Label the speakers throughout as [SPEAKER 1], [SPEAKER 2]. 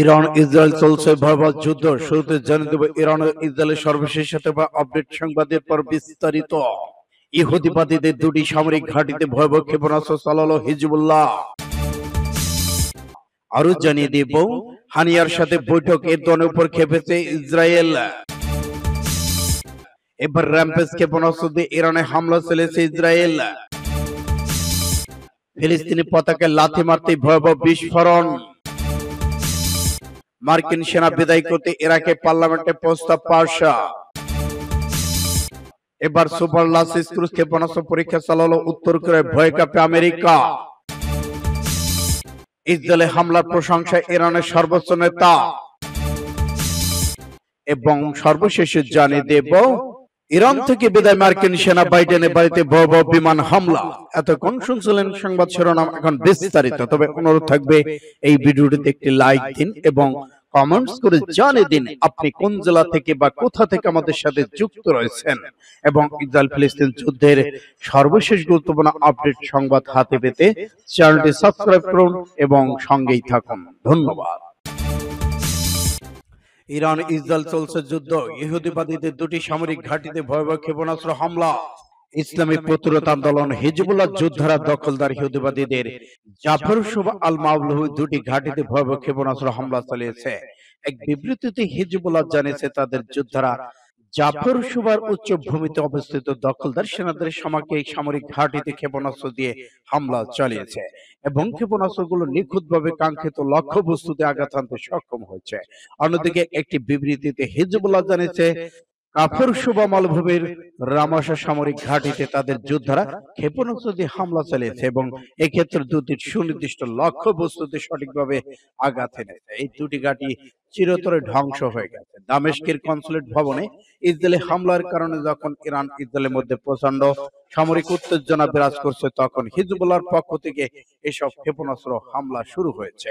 [SPEAKER 1] Iran Israel চলছে ভয়াবহ যুদ্ধ শুরুতে জানিয়ে দেব ইরান ও ইসরায়েলের সর্বশেষ সাথে আপডেট সংবাদের পর বিস্তারিত ইহুদিবাদীদের দুটি সামরিক ঘাঁটিতে ভয়াবহ ক্ষেপণাস্ত্র চালালো হিজবুল্লাহ আরো জানিয়ে দেব হানিয়ার সাথে বৈঠক এর দনের উপর ক্ষেপেছে ইসরায়েল এবার র্যাম্পেজ ক্ষেপণাস্ত্র দিয়ে ইরানে হামলা চলেছে ইসরায়েল ফিলিস্তিনি পতাকায় লাথি মারতে ভয়াবহ বিস্ফোরণ মার্কিন সেনা বিদায় করতে ইরাকে পার্লামেন্টে প্রস্তাব পাশা এবার সুপার লাসিস ক্রুজ ক্ষেপণাস্ত্র পরীক্ষা চালালো উত্তর করে ভয় কাঁপে আমেরিকা ইসরায়েলে হামলার প্রশংসা ইরানের সর্বোচ্চ নেতা এবং সর্বশেষে জানিয়ে দেব ইরান থেকে বিদায় মার্কিন সেনা বাইডেনের বাড়িতে বড় বিমান হামলা এতক্ষণ শুনছিলেন সংবাদ শিরোনাম এখন বিস্তারিত তবে অনুরোধ থাকবে এই ভিডিওটিতে একটি লাইক দিন এবং কমেন্টস করে জানিয়ে দিন আপনি কোন জেলা থেকে বা কোথা থেকে আমাদের সাথে যুক্ত রয়েছেন এবং ইসরায়েল ফিলিস্তিন যুদ্ধের সর্বশেষ গুরুত্বপূর্ণ আপডেট সংবাদ হাতে পেতে চ্যানেলটি সাবস্ক্রাইব করুন এবং সঙ্গেই থাকুন ধন্যবাদ ইরান ইসরায়েল চলছে যুদ্ধ ইহুদিবাদীদের দুটি সামরিক ঘাটিতে ভয়াবহ ক্ষেপণাস্ত্র হামলা ইসলামী প্রতিরোধ আন্দোলন হিজবুল্লাহ যোদ্ধারা দখলদার ইহুদিবাদীদের জাফর শুভ আল মাবলুহ দুটি ঘাটিতে ভয়াবহ ক্ষেপণাস্ত্র হামলা চালিয়েছে এক বিবৃতিতে হিজবুল্লাহ জানিয়েছে তাদের যোদ্ধারা জাফর সুবার উচ্চ ভূমিতে অবস্থিত দখলদার সেনাদের সমাকে এই সামরিক ঘাটিতে ক্ষেপণাস্ত্র দিয়ে হামলা চালিয়েছে এবং ক্ষেপণাস্ত্রগুলো নিখুঁতভাবে কাঙ্ক্ষিত লক্ষ্যবস্তুতে আঘাত আনতে সক্ষম হয়েছে অন্যদিকে একটি বিবৃতিতে হিজবুল্লাহ জানিয়েছে শুভা মালভূমির সামরিক তাদের যোদ্ধারা ক্ষেপণাস্ত্র দিয়ে হামলা চালিয়েছে এবং এক্ষেত্রে সুনির্দিষ্ট লক্ষ্য বস্তুতে সঠিকভাবে আঘাত এই দুটি চিরতরে ধ্বংস হয়ে গেছে কনসুলেট ভবনে ইসরায়েলি হামলার কারণে যখন ইরান ইসরায়েলের মধ্যে প্রচন্ড সামরিক উত্তেজনা বিরাজ করছে তখন হিজবুল্লাহর পক্ষ থেকে এসব ক্ষেপণাস্ত্র হামলা শুরু হয়েছে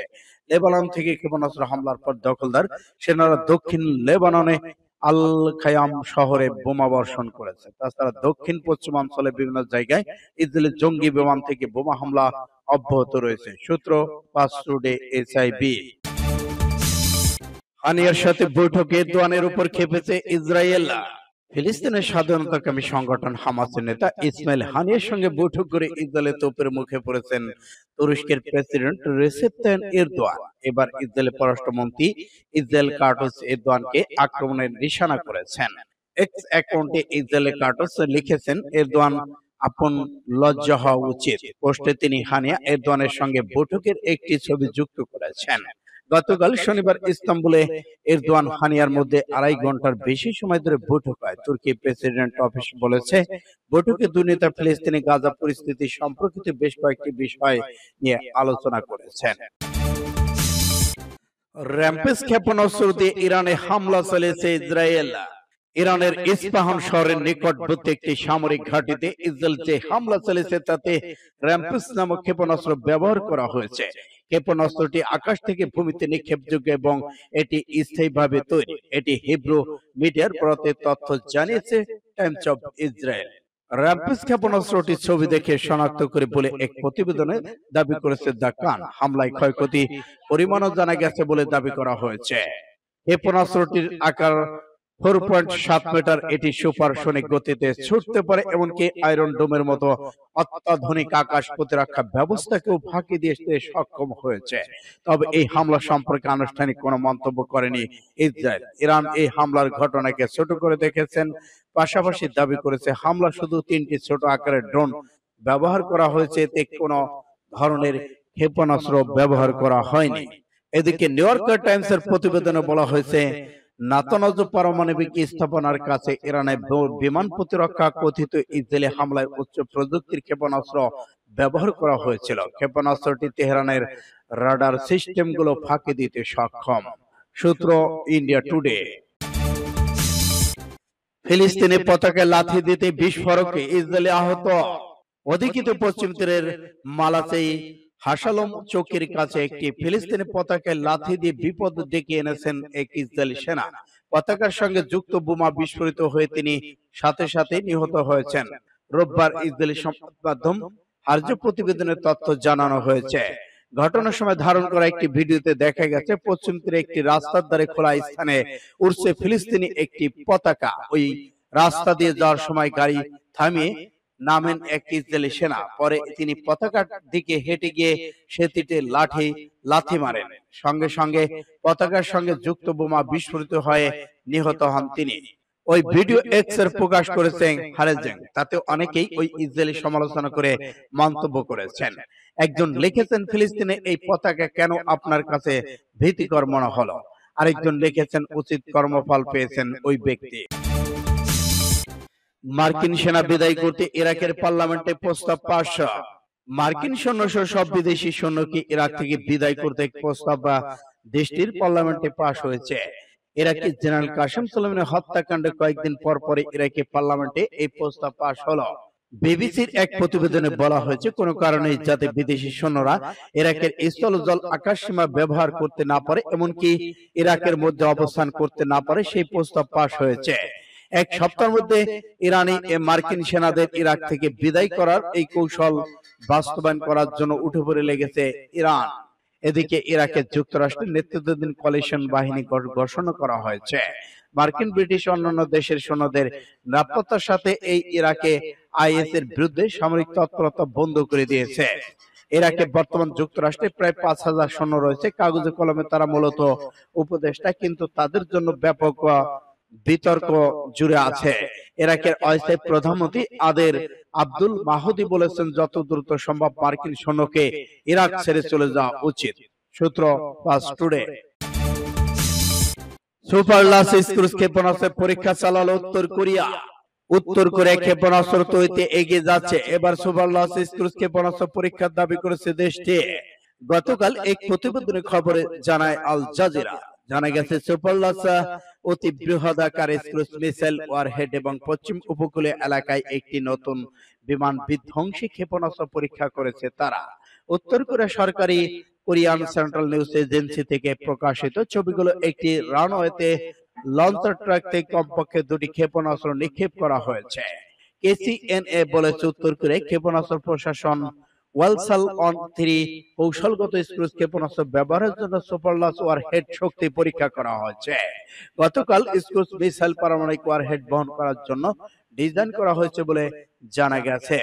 [SPEAKER 1] লেবানন থেকে ক্ষেপণাস্ত্র হামলার পর দখলদার সেনারা দক্ষিণ লেবাননে আল খায়াম শহরে বোমা বর্ষণ করেছে তাছাড়া দক্ষিণ পশ্চিমাঞ্চলে বিভিন্ন জায়গায় ইসরায়েলের জঙ্গি বিমান থেকে বোমা হামলা অব্যাহত রয়েছে সূত্র পাসরুডে এসআইবি হানিয়ার সাথে বৈঠকে দোয়ানের উপর খেপেছে ইসরায়েল ফিলিস্তিনের স্বাধীনতাকামী সংগঠন হামাসের নেতা ইসমাইল হানির সঙ্গে বৈঠক করে ইসরায়েলের তোপের মুখে পড়েছেন তুরস্কের প্রেসিডেন্ট রেসেপ তাইন এরদোয়ান এবার ইসরায়েলের পররাষ্ট্রমন্ত্রী ইসরায়েল কার্টস এরদোয়ানকে আক্রমণের নিশানা করেছেন এক্স অ্যাকাউন্টে ইসরায়েলের কার্টস লিখেছেন এরদোয়ান আপন লজ্জা হওয়া উচিত পোস্টে তিনি হানিয়া এরদোয়ানের সঙ্গে বৈঠকের একটি ছবি যুক্ত করেছেন গতকাল শনিবার ইস্তাম্বুলে এরদোয়ান হানিয়ার মধ্যে আড়াই ঘন্টার বেশি সময় ধরে বৈঠক হয় তুর্কি প্রেসিডেন্ট অফিস বলেছে বৈঠকে দুই ফিলিস্তিনি গাজা পরিস্থিতি সম্পর্কিত বেশ কয়েকটি বিষয় নিয়ে আলোচনা করেছেন র্যাম্পেস ক্ষেপণাস্ত্র দিয়ে ইরানে হামলা চলেছে ইসরায়েল ইরানের ইস্তাহান শহরের নিকটবর্তী একটি সামরিক ঘাঁটিতে ইসরায়েল যে হামলা চলেছে তাতে র্যাম্পেস নামক ক্ষেপণাস্ত্র ব্যবহার করা হয়েছে ক্ষেপণাস্ত্রটি আকাশ থেকে ভূমিতে নিক্ষেপযোগ্য এবং এটি স্থায়ীভাবে তৈরি এটি হিব্রু মিডিয়ার প্রতি তথ্য জানিয়েছে টাইমস অব ইসরায়েল র্যাম্পিস ক্ষেপণাস্ত্রটির ছবি দেখে শনাক্ত করে বলে এক প্রতিবেদনে দাবি করেছে দ্য কান হামলায় ক্ষয়ক্ষতি পরিমাণও জানা গেছে বলে দাবি করা হয়েছে ক্ষেপণাস্ত্রটির আকার ফোর পয়েন্ট সাত মিটার এটি সুপারসনিক গতিতে ছুটতে পারে এমনকি আয়রন ডোমের মতো অত্যাধুনিক আকাশ প্রতিরক্ষা ব্যবস্থাকেও ফাঁকি দিয়ে সক্ষম হয়েছে তবে এই হামলা সম্পর্কে আনুষ্ঠানিক কোনো মন্তব্য করেনি ইসরায়েল ইরান এই হামলার ঘটনাকে ছোট করে দেখেছেন পাশাপাশি দাবি করেছে হামলা শুধু তিনটি ছোট আকারের ড্রোন ব্যবহার করা হয়েছে এতে কোনো ধরনের ক্ষেপণাস্ত্র ব্যবহার করা হয়নি এদিকে নিউ ইয়র্ক টাইমসের প্রতিবেদনে বলা হয়েছে নাতনজ পারমাণবিক স্থাপনার কাছে ইরানের বিমান প্রতিরক্ষা কথিত ইসরায়েলি হামলায় উচ্চ প্রযুক্তির ক্ষেপণাস্ত্র ব্যবহার করা হয়েছিল ক্ষেপণাস্ত্রটি তেহরানের রাডার সিস্টেমগুলো ফাঁকি দিতে সক্ষম সূত্র ইন্ডিয়া টুডে ফিলিস্তিনি পতাকা লাথি দিতে বিস্ফোরকে ইসরায়েলি আহত অধিকৃত পশ্চিম তীরের মালাতেই হাসালম চকির কাছে একটি ফিলিস্তিনি পতাকে লাথি দিয়ে বিপদ ডেকে এনেছেন এক ইসরায়েলি সেনা পতাকার সঙ্গে যুক্ত বোমা বিস্ফোরিত হয়ে তিনি সাথে সাথে নিহত হয়েছেন রোববার ইসরায়েলি সংবাদ মাধ্যম আর্য প্রতিবেদনের তথ্য জানানো হয়েছে ঘটনার সময় ধারণ করা একটি ভিডিওতে দেখা গেছে পশ্চিম তীরে একটি রাস্তার দ্বারে খোলা স্থানে উড়ছে ফিলিস্তিনি একটি পতাকা ওই রাস্তা দিয়ে যাওয়ার সময় গাড়ি থামিয়ে নামেন এক ইসরায়েলি সেনা পরে তিনি পতাকার দিকে হেঁটে গিয়ে সেটিতে লাঠি লাথি মারেন সঙ্গে সঙ্গে পতাকার সঙ্গে যুক্ত বোমা বিস্ফোরিত হয়ে নিহত হন তিনি ওই ভিডিও এক্স এর প্রকাশ করেছেন হারেজেন তাতে অনেকেই ওই ইসরায়েলি সমালোচনা করে মন্তব্য করেছেন একজন লিখেছেন ফিলিস্তিনে এই পতাকা কেন আপনার কাছে ভীতিকর মনে হলো আরেকজন লিখেছেন উচিত কর্মফল পেয়েছেন ওই ব্যক্তি মার্কিন সেনা বিদায় করতে ইরাকের পার্লামেন্টে প্রস্তাব পাশ মার্কিন সৈন্য সব বিদেশি সৈন্যকে ইরাক থেকে বিদায় করতে এক প্রস্তাব দেশটির পার্লামেন্টে পাশ হয়েছে ইরাকি জেনারেল কাশেম সোলেমানের হত্যাকাণ্ডে কয়েকদিন পর পরে ইরাকি পার্লামেন্টে এই প্রস্তাব পাশ হলো বিবিসির এক প্রতিবেদনে বলা হয়েছে কোনো কারণে যাতে বিদেশি সৈন্যরা ইরাকের স্থল জল আকাশ সীমা ব্যবহার করতে না পারে এমনকি ইরাকের মধ্যে অবস্থান করতে না পারে সেই প্রস্তাব পাশ হয়েছে এক সপ্তাহের মধ্যে ইরানি মার্কিন সেনাদের ইরাক থেকে বিদায় করার এই কৌশল বাস্তবায়ন করার জন্য উঠে পড়ে লেগেছে ইরান এদিকে ইরাকের যুক্তরাষ্ট্রের নেতৃত্বাধীন কলেশন বাহিনী ঘোষণা করা হয়েছে মার্কিন ব্রিটিশ অন্যান্য দেশের সৈন্যদের নিরাপত্তার সাথে এই ইরাকে আইএস এর বিরুদ্ধে সামরিক তৎপরতা বন্ধ করে দিয়েছে ইরাকে বর্তমান যুক্তরাষ্ট্রে প্রায় পাঁচ হাজার সৈন্য রয়েছে কাগজে কলমে তারা মূলত উপদেশটা কিন্তু তাদের জন্য ব্যাপক বিতর্ক জুড়ে আছে ইরাকের অস্থায়ী প্রধানমন্ত্রী আদের আব্দুল মাহুদি বলেছেন যত দ্রুত সম্ভব মার্কিন সৈন্যকে ইরাক ছেড়ে চলে যাওয়া উচিত সূত্র পাস টুডে সুপার লাসিস ক্ষেপণাস্ত্রের পরীক্ষা চালালো উত্তর কোরিয়া উত্তর কোরিয়া ক্ষেপণাস্ত্র তৈরিতে এগিয়ে যাচ্ছে এবার সুপার লাস্ট ক্ষেপণাস্ত্র পরীক্ষার দাবি করেছে দেশটি গতকাল এক প্রতিবেদনের খবরে জানায় আল জাজিরা জানা গেছে সুপরলসা অতি বৃহদাকার স্ক্রুজ মিসাইল ওয়ারহেড এবং পশ্চিম উপকূলে এলাকায় একটি নতুন বিমান বিধ্বংসী ক্ষেপণাস্ত্র পরীক্ষা করেছে তারা উত্তর কোরিয়া সরকারি কোরিয়ান সেন্ট্রাল নিউজ এজেন্সি থেকে প্রকাশিত ছবিগুলো একটি রানওয়েতে লঞ্চার ট্রাক থেকে কমপক্ষে দুটি ক্ষেপণাস্ত্র নিক্ষেপ করা হয়েছে কেসিএনএ বলেছে উত্তর কোরিয়া ক্ষেপণাস্ত্র প্রশাসন ওয়ালসাল অন থ্রি কৌশলগত স্ক্রুজ ক্ষেপণাস্ত্র ব্যবহারের জন্য সুপারলস ওয়ারহেড শক্তি পরীক্ষা করা হয়েছে গতকাল স্ক্রুজ মিসাইল পারমাণবিক ওয়ারহেড বহন করার জন্য ডিজাইন করা হয়েছে বলে জানা গেছে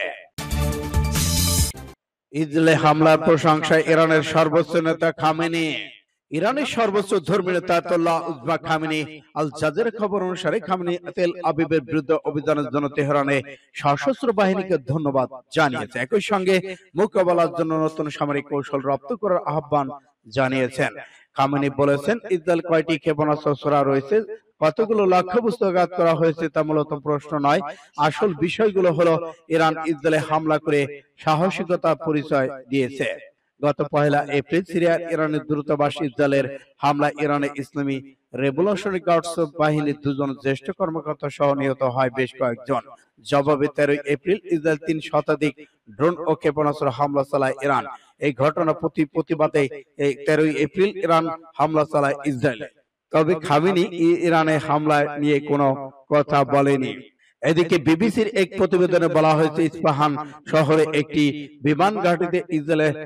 [SPEAKER 1] ইজলে হামলার প্রশংসায় ইরানের সর্বোচ্চ নেতা খামেনি ইরানের সর্বোচ্চ ধর্মীয় নেতা তোল্লা উজমা খামিনি আল জাজের খবর অনুসারে খামিনি তেল আবিবের বিরুদ্ধে অভিযানের জন্য তেহরানে সশস্ত্র বাহিনীকে ধন্যবাদ জানিয়েছে একই সঙ্গে মোকাবেলার জন্য নতুন সামরিক কৌশল রপ্ত করার আহ্বান জানিয়েছেন খামিনি বলেছেন ইসরায়েল কয়টি ক্ষেপণাস্ত্র ছোড়া রয়েছে কতগুলো লক্ষ্য আঘাত করা হয়েছে তা মূলত প্রশ্ন নয় আসল বিষয়গুলো হলো ইরান ইসরায়েলে হামলা করে সাহসিকতা পরিচয় দিয়েছে গত পহেলা এপ্রিল সিরিয়ার ইরানের দ্রুতাবাস ইসরায়েলের হামলা ইরানে ইসলামী রেভলিউশনারি গার্ডস বাহিনীর দুজন জ্যেষ্ঠ কর্মকর্তা সহ নিহত হয় বেশ কয়েকজন জবাবে তেরোই এপ্রিল ইসরায়েল তিন শতাধিক ড্রোন ও ক্ষেপণাস্ত্র হামলা চালায় ইরান এই ঘটনা প্রতি প্রতিবাদে তেরোই এপ্রিল ইরান হামলা চালায় ইসরায়েল তবে খামিনি ইরানে হামলা নিয়ে কোনো কথা বলেনি এদিকে বিবিসির এক প্রতিবেদনে বলা হয়েছে ইস্পাহান শহরে একটি বিমান ঘাটিতে ইসরায়েল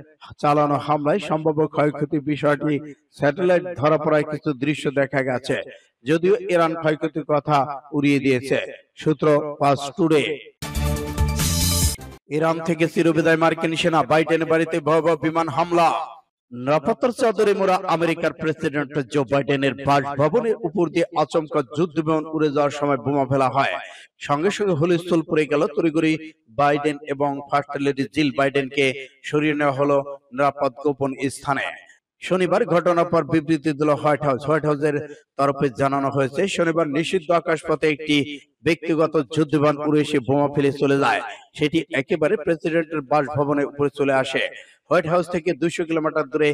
[SPEAKER 1] চালানো হামলায় সম্ভাব্য ক্ষয়ক্ষতির বিষয়টি স্যাটেলাইট ধরা পড়ায় কিছু দৃশ্য দেখা গেছে যদিও ইরান ক্ষয়ক্ষতির কথা উড়িয়ে দিয়েছে সূত্র পাস টুডে ইরান থেকে চিরবিদায় মার্কিন সেনা বাইডেন বাড়িতে ভয়াবহ বিমান হামলা নিরাপত্তার চৌধুরী মোড়া আমেরিকার প্রেসিডেন্ট জো বাইডেনের বাসভবনের উপর দিয়ে আচমকা যুদ্ধ বিমান উড়ে যাওয়ার সময় বোমা ফেলা হয় সঙ্গে সঙ্গে হলস্থল পড়ে গেল তরিগরি বাইডেন এবং ফার্স্ট লেডি জিল বাইডেনকে সরিয়ে নেওয়া হলো নিরাপদ গোপন স্থানে শনিবার ঘটনার পর বিবৃতি দিল হোয়াইট হাউস হোয়াইট হাউসের তরফে জানানো হয়েছে শনিবার নিষিদ্ধ আকাশপথে একটি ব্যক্তিগত যুদ্ধবিমান উড়ে এসে বোমা ফেলে চলে যায় সেটি একেবারে প্রেসিডেন্টের বাসভবনে উপরে চলে আসে হোয়াইট হাউস থেকে দুশো কিলোমিটার দূরে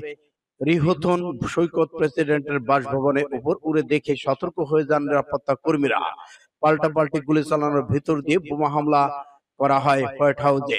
[SPEAKER 1] রিহথন সৈকত প্রেসিডেন্টের বাসভবনের উপর উড়ে দেখে সতর্ক হয়ে যান নিরাপত্তা কর্মীরা পাল্টাপাল্টি গুলি চালানোর ভিতর দিয়ে বোমা হামলা করা হয় হোয়াইট হাউসে